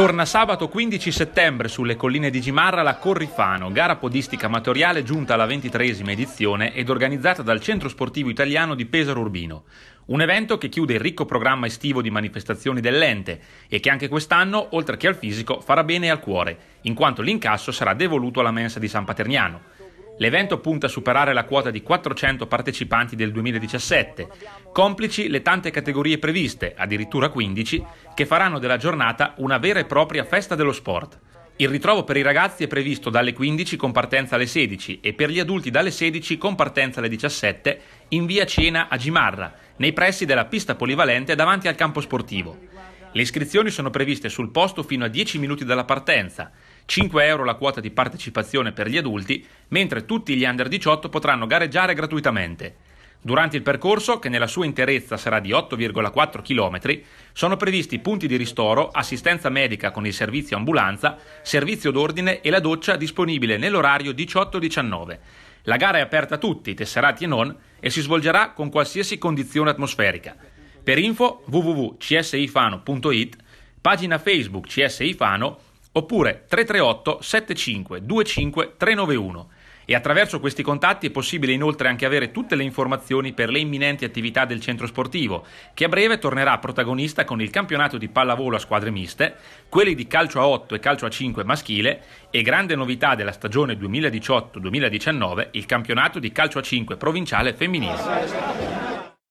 Torna sabato 15 settembre sulle colline di Gimarra la Corrifano, gara podistica amatoriale giunta alla ventitresima edizione ed organizzata dal Centro Sportivo Italiano di Pesaro Urbino. Un evento che chiude il ricco programma estivo di manifestazioni dell'ente e che anche quest'anno, oltre che al fisico, farà bene al cuore, in quanto l'incasso sarà devoluto alla mensa di San Paterniano. L'evento punta a superare la quota di 400 partecipanti del 2017, complici le tante categorie previste, addirittura 15, che faranno della giornata una vera e propria festa dello sport. Il ritrovo per i ragazzi è previsto dalle 15 con partenza alle 16 e per gli adulti dalle 16 con partenza alle 17 in via Cena a Gimarra, nei pressi della pista polivalente davanti al campo sportivo. Le iscrizioni sono previste sul posto fino a 10 minuti dalla partenza 5 euro la quota di partecipazione per gli adulti, mentre tutti gli under 18 potranno gareggiare gratuitamente. Durante il percorso, che nella sua interezza sarà di 8,4 km, sono previsti punti di ristoro, assistenza medica con il servizio ambulanza, servizio d'ordine e la doccia disponibile nell'orario 18-19. La gara è aperta a tutti, tesserati e non, e si svolgerà con qualsiasi condizione atmosferica. Per info www.csifano.it, pagina Facebook CSI Fano oppure 338 75 25 391 e attraverso questi contatti è possibile inoltre anche avere tutte le informazioni per le imminenti attività del centro sportivo, che a breve tornerà protagonista con il campionato di pallavolo a squadre miste, quelli di calcio a 8 e calcio a 5 maschile e grande novità della stagione 2018-2019, il campionato di calcio a 5 provinciale femminile.